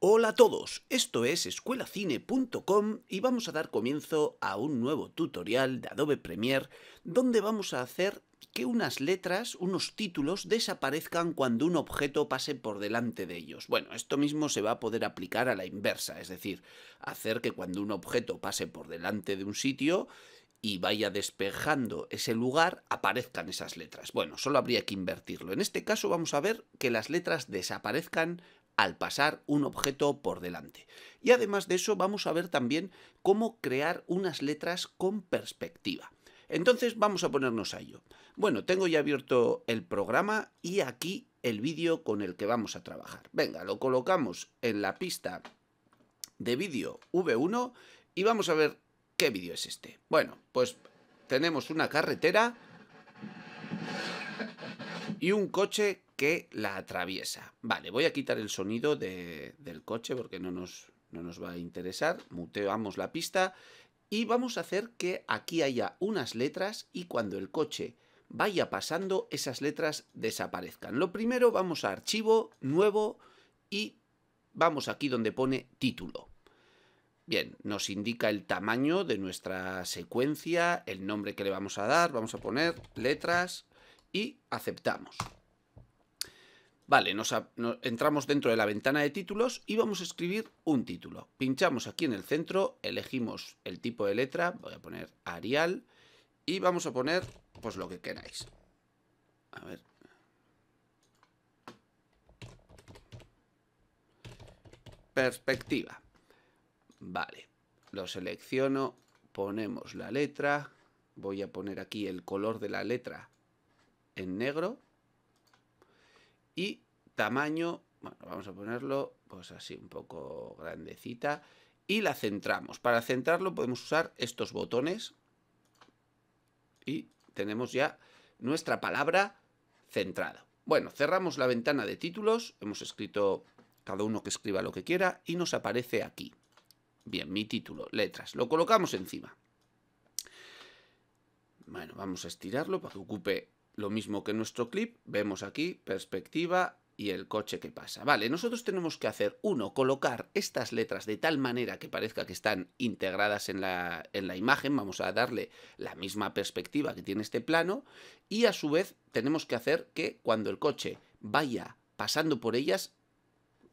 Hola a todos, esto es escuelacine.com y vamos a dar comienzo a un nuevo tutorial de Adobe Premiere donde vamos a hacer que unas letras, unos títulos desaparezcan cuando un objeto pase por delante de ellos. Bueno, esto mismo se va a poder aplicar a la inversa, es decir, hacer que cuando un objeto pase por delante de un sitio y vaya despejando ese lugar, aparezcan esas letras. Bueno, solo habría que invertirlo. En este caso vamos a ver que las letras desaparezcan al pasar un objeto por delante. Y además de eso vamos a ver también cómo crear unas letras con perspectiva. Entonces vamos a ponernos a ello. Bueno, tengo ya abierto el programa y aquí el vídeo con el que vamos a trabajar. Venga, lo colocamos en la pista de vídeo V1 y vamos a ver qué vídeo es este. Bueno, pues tenemos una carretera y un coche que la atraviesa. Vale, voy a quitar el sonido del coche porque no nos, no nos va a interesar. Muteamos la pista y vamos a hacer que aquí haya unas letras y cuando el coche vaya pasando esas letras desaparezcan. Lo primero vamos a archivo, nuevo y vamos aquí donde pone título. Bien, nos indica el tamaño de nuestra secuencia, el nombre que le vamos a dar, vamos a poner letras y aceptamos. Vale, nos, entramos dentro de la ventana de títulos y vamos a escribir un título. Pinchamos aquí en el centro, elegimos el tipo de letra, voy a poner Arial y vamos a poner pues lo que queráis. A ver. Perspectiva. Vale, lo selecciono, ponemos la letra, voy a poner aquí el color de la letra en negro y tamaño, bueno, vamos a ponerlo pues así un poco grandecita y la centramos. Para centrarlo podemos usar estos botones y tenemos ya nuestra palabra centrada. Bueno, cerramos la ventana de títulos, hemos escrito cada uno que escriba lo que quiera y nos aparece aquí. Bien, mi título, letras, lo colocamos encima. Bueno, vamos a estirarlo para que ocupe lo mismo que en nuestro clip, vemos aquí perspectiva y el coche que pasa. Vale, nosotros tenemos que hacer, uno, colocar estas letras de tal manera que parezca que están integradas en la, en la imagen, vamos a darle la misma perspectiva que tiene este plano, y a su vez tenemos que hacer que cuando el coche vaya pasando por ellas,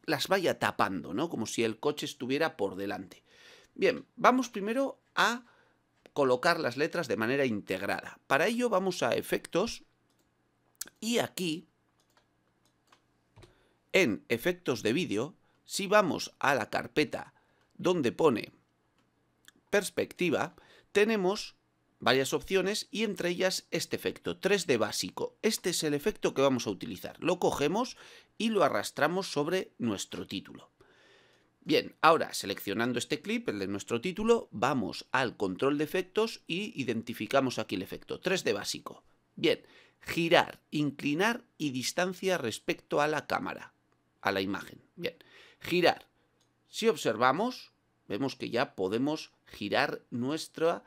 las vaya tapando, ¿no? Como si el coche estuviera por delante. Bien, vamos primero a colocar las letras de manera integrada. Para ello vamos a efectos y aquí, en efectos de vídeo, si vamos a la carpeta donde pone perspectiva, tenemos varias opciones y entre ellas este efecto 3D básico. Este es el efecto que vamos a utilizar. Lo cogemos y lo arrastramos sobre nuestro título. Bien, ahora seleccionando este clip, el de nuestro título, vamos al control de efectos y identificamos aquí el efecto 3D básico. Bien, girar, inclinar y distancia respecto a la cámara, a la imagen. Bien, girar. Si observamos, vemos que ya podemos girar nuestro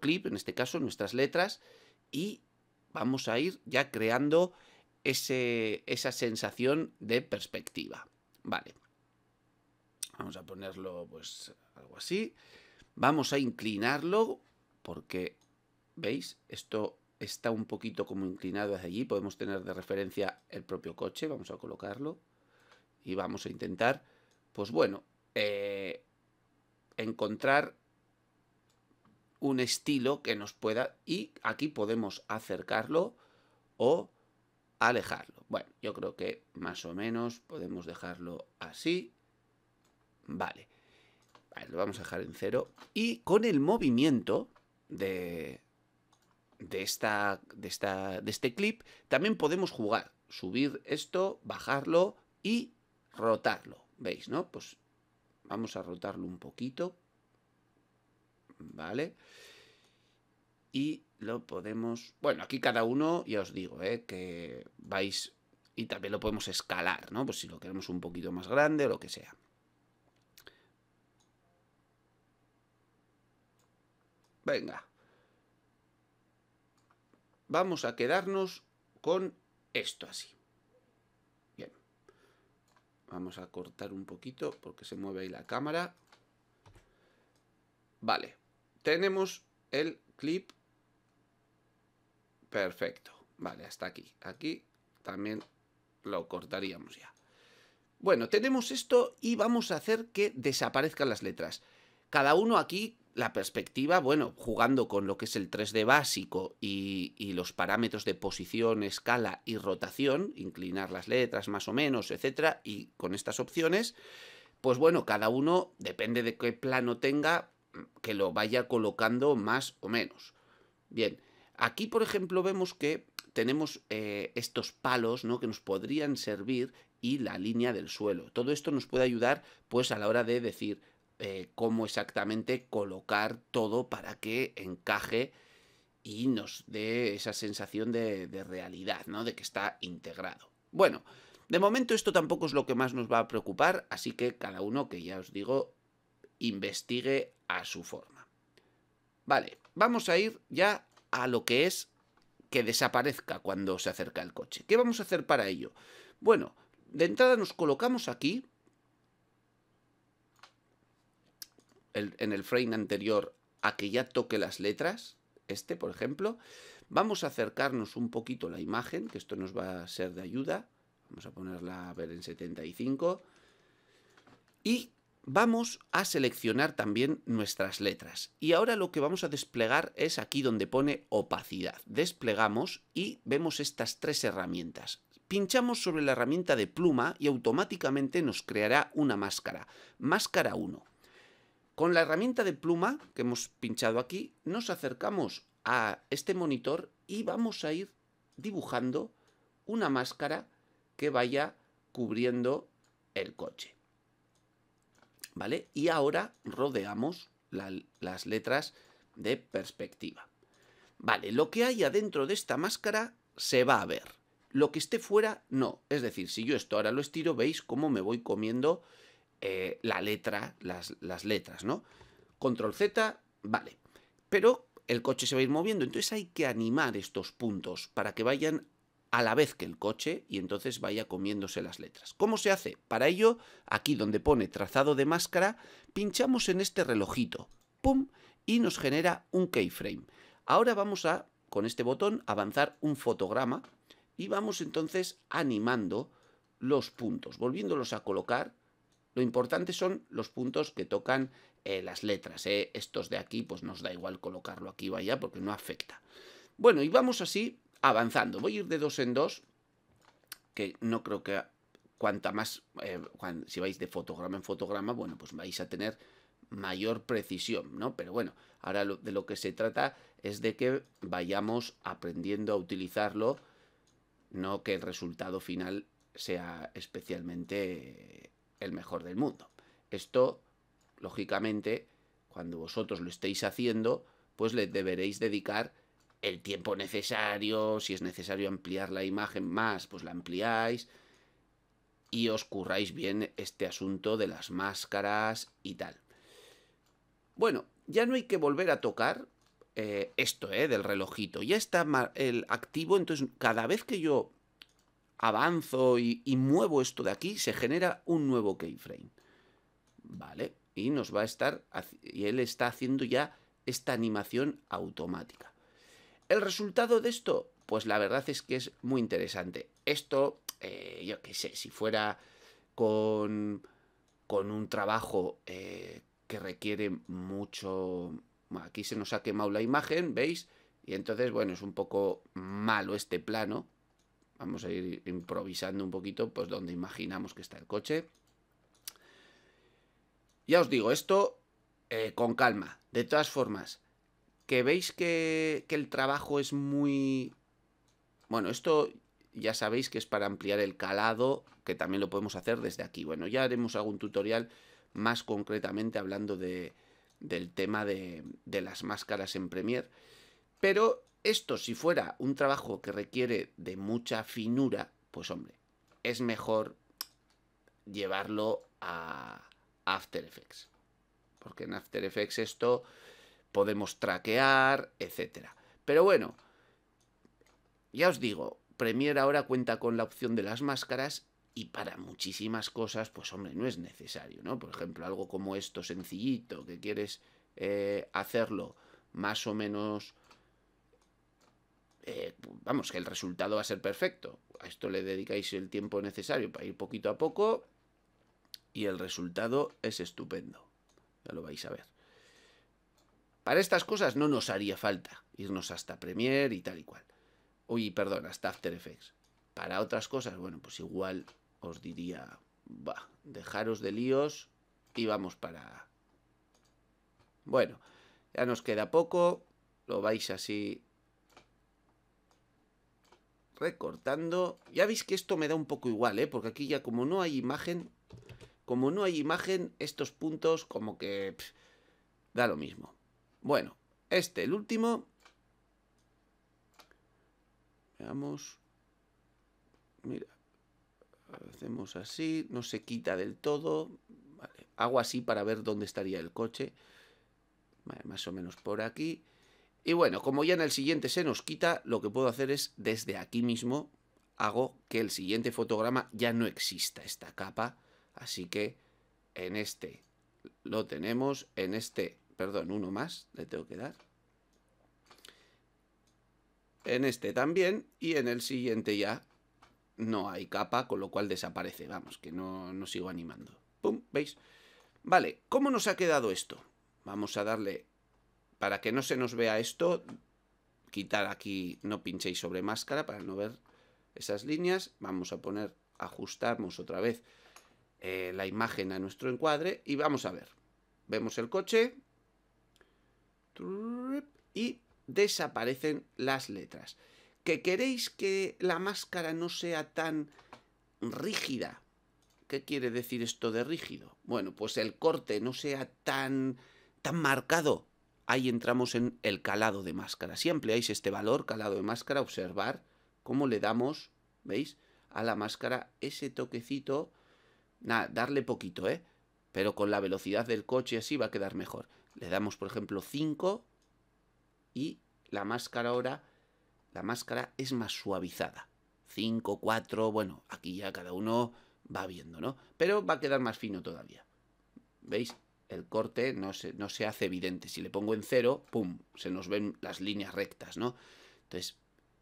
clip, en este caso nuestras letras, y vamos a ir ya creando esa sensación de perspectiva. Vale. Vamos a ponerlo pues algo así. Vamos a inclinarlo porque, ¿veis? Esto está un poquito como inclinado hacia allí. Podemos tener de referencia el propio coche. Vamos a colocarlo. Y vamos a intentar, pues bueno, eh, encontrar un estilo que nos pueda... Y aquí podemos acercarlo o alejarlo. Bueno, yo creo que más o menos podemos dejarlo así. vale lo vamos a dejar en cero. Y con el movimiento de, de, esta, de, este clip, también podemos jugar, subir esto, bajarlo y rotarlo. ¿Veis, no? Pues vamos a rotarlo un poquito, ¿vale? Y lo podemos... Bueno, aquí cada uno, ya os digo, ¿eh? que vais... Y también lo podemos escalar, ¿no? Pues si lo queremos un poquito más grande o lo que sea. Venga, vamos a quedarnos con esto así. Bien. Vamos a cortar un poquito porque se mueve ahí la cámara. Vale. Tenemos el clip perfecto. Vale, hasta aquí. Aquí también lo cortaríamos ya. Bueno, tenemos esto y vamos a hacer que desaparezcan las letras. Cada uno aquí la perspectiva, bueno, jugando con lo que es el 3D básico y, los parámetros de posición, escala y rotación, inclinar las letras más o menos, etcétera, y con estas opciones, pues bueno, cada uno, depende de qué plano tenga, que lo vaya colocando más o menos. Bien, aquí por ejemplo vemos que tenemos eh, estos palos, ¿no? Que nos podrían servir y la línea del suelo. Todo esto nos puede ayudar, pues, a la hora de decir, eh, cómo exactamente colocar todo para que encaje y nos dé esa sensación de, de realidad, ¿no? De que está integrado. Bueno, de momento esto tampoco es lo que más nos va a preocupar, así que cada uno, que ya os digo, investigue a su forma. Vale, vamos a ir ya a lo que es que desaparezca cuando se acerca el coche. ¿Qué vamos a hacer para ello? Bueno, de entrada nos colocamos aquí en el frame anterior a que ya toque las letras, este por ejemplo, vamos a acercarnos un poquito la imagen, que esto nos va a ser de ayuda, vamos a ponerla a ver en 75, y vamos a seleccionar también nuestras letras. Y ahora lo que vamos a desplegar es aquí donde pone opacidad. Desplegamos y vemos estas tres herramientas. Pinchamos sobre la herramienta de pluma y automáticamente nos creará una máscara. Máscara 1. Con la herramienta de pluma que hemos pinchado aquí, nos acercamos a este monitor y vamos a ir dibujando una máscara que vaya cubriendo el coche. ¿Vale? Y ahora rodeamos las letras de perspectiva. Vale, lo que haya dentro de esta máscara se va a ver. Lo que esté fuera, no. Es decir, si yo esto ahora lo estiro, veis cómo me voy comiendo eh, la letra, las, las letras, ¿no? Control Z, vale. Pero el coche se va a ir moviendo, entonces hay que animar estos puntos para que vayan a la vez que el coche y entonces vaya comiéndose las letras. ¿Cómo se hace? Para ello, aquí donde pone trazado de máscara, pinchamos en este relojito, ¡pum! y nos genera un keyframe. Ahora vamos a, con este botón, avanzar un fotograma y vamos entonces animando los puntos, volviéndolos a colocar lo importante son los puntos que tocan eh, las letras. Eh. Estos de aquí, pues nos da igual colocarlo aquí o allá porque no afecta. Bueno, y vamos así avanzando. Voy a ir de dos en dos, que no creo que cuanta más, eh, si vais de fotograma en fotograma, bueno, pues vais a tener mayor precisión, ¿no? Pero bueno, ahora de lo que se trata es de que vayamos aprendiendo a utilizarlo, no que el resultado final sea especialmente el mejor del mundo. Esto, lógicamente, cuando vosotros lo estéis haciendo, pues le deberéis dedicar el tiempo necesario, si es necesario ampliar la imagen más, pues la ampliáis y os curráis bien este asunto de las máscaras y tal. Bueno, ya no hay que volver a tocar eh, esto eh, del relojito, ya está el activo, entonces cada vez que yo avanzo y, muevo esto de aquí, se genera un nuevo keyframe. Vale, y nos va a estar, y él está haciendo ya esta animación automática. El resultado de esto, pues la verdad es que es muy interesante. Esto, eh, yo qué sé, si fuera con, con un trabajo eh, que requiere mucho... Aquí se nos ha quemado la imagen, ¿veis? Y entonces, bueno, es un poco malo este plano, Vamos a ir improvisando un poquito, pues donde imaginamos que está el coche. Ya os digo, esto eh, con calma. De todas formas, que veis que, el trabajo es muy... Bueno, esto ya sabéis que es para ampliar el calado, que también lo podemos hacer desde aquí. Bueno, ya haremos algún tutorial más concretamente hablando del tema de, de, las máscaras en Premiere. Pero esto si fuera un trabajo que requiere de mucha finura, pues hombre, es mejor llevarlo a After Effects. Porque en After Effects esto podemos traquear, etc. Pero bueno, ya os digo, Premiere ahora cuenta con la opción de las máscaras y para muchísimas cosas, pues hombre, no es necesario, ¿no? Por ejemplo, algo como esto sencillito, que quieres eh, hacerlo más o menos eh, vamos, que el resultado va a ser perfecto. A esto le dedicáis el tiempo necesario para ir poquito a poco y el resultado es estupendo. Ya lo vais a ver. Para estas cosas no nos haría falta irnos hasta Premiere y tal y cual. Uy, perdón, hasta After Effects. Para otras cosas, bueno, pues igual os diría, va, dejaros de líos y vamos para... Bueno, ya nos queda poco, lo vais así recortando. Ya veis que esto me da un poco igual, ¿eh? Porque aquí ya como no hay imagen, como no hay imagen, estos puntos como que da lo mismo. Bueno, este, el último. Veamos. Mira. Hacemos así, no se quita del todo. Hago así para ver dónde estaría el coche. más o menos por aquí. Y bueno, como ya en el siguiente se nos quita, lo que puedo hacer es desde aquí mismo hago que el siguiente fotograma ya no exista esta capa. Así que en este lo tenemos, en este, perdón, uno más le tengo que dar. En este también y en el siguiente ya no hay capa, con lo cual desaparece. Vamos, que no, no sigo animando. ¡Pum! ¿Veis? Vale, ¿cómo nos ha quedado esto? Vamos a darle para que no se nos vea esto, quitar aquí, no pinchéis sobre máscara para no ver esas líneas. Vamos a poner, ajustamos otra vez eh, la imagen a nuestro encuadre y vamos a ver. Vemos el coche y desaparecen las letras. ¿Que queréis que la máscara no sea tan rígida? ¿Qué quiere decir esto de rígido? Bueno, pues el corte no sea tan, tan marcado ahí entramos en el calado de máscara. Si ampliáis este valor, calado de máscara, observar cómo le damos, ¿veis? A la máscara ese toquecito, nada, darle poquito, ¿eh? Pero con la velocidad del coche así va a quedar mejor. Le damos, por ejemplo, 5 y la máscara ahora, la máscara es más suavizada. 5, 4, bueno, aquí ya cada uno va viendo, ¿no? Pero va a quedar más fino todavía. ¿Veis? el corte no se, no se hace evidente. Si le pongo en cero, ¡pum!, se nos ven las líneas rectas, ¿no? Entonces,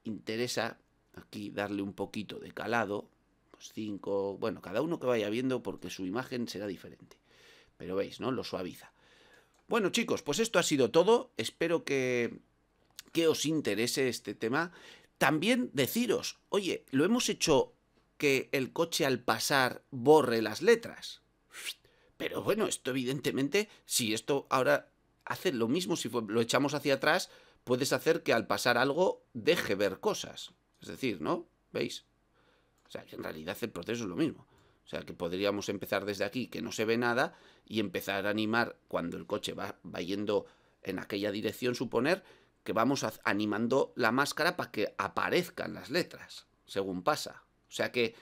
interesa aquí darle un poquito de calado, pues 5, bueno, cada uno que vaya viendo porque su imagen será diferente. Pero veis, ¿no? Lo suaviza. Bueno, chicos, pues esto ha sido todo. Espero que os interese este tema. También deciros, oye, lo hemos hecho que el coche al pasar borre las letras. Pero bueno, esto evidentemente, si esto ahora hace lo mismo, si lo echamos hacia atrás, puedes hacer que al pasar algo deje ver cosas. Es decir, ¿no? ¿Veis? O sea, que en realidad el proceso es lo mismo. O sea, que podríamos empezar desde aquí, que no se ve nada, y empezar a animar cuando el coche va, yendo en aquella dirección, suponer que vamos animando la máscara para que aparezcan las letras, según pasa. O sea que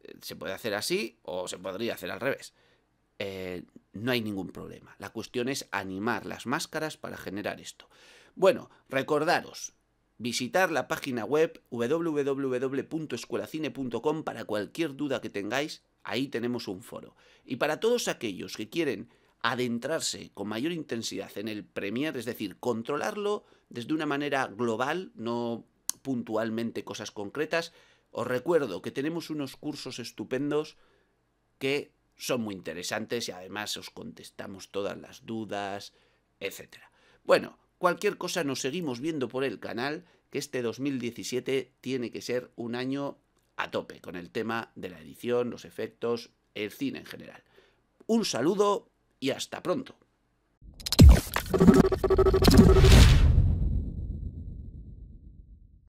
eh, se puede hacer así o se podría hacer al revés. Eh, no hay ningún problema. La cuestión es animar las máscaras para generar esto. Bueno, recordaros, visitar la página web www.escuelacine.com para cualquier duda que tengáis, ahí tenemos un foro. Y para todos aquellos que quieren adentrarse con mayor intensidad en el Premier, es decir, controlarlo desde una manera global, no puntualmente cosas concretas, os recuerdo que tenemos unos cursos estupendos que son muy interesantes y además os contestamos todas las dudas, etc. Bueno, cualquier cosa nos seguimos viendo por el canal, que este 2017 tiene que ser un año a tope con el tema de la edición, los efectos, el cine en general. Un saludo y hasta pronto.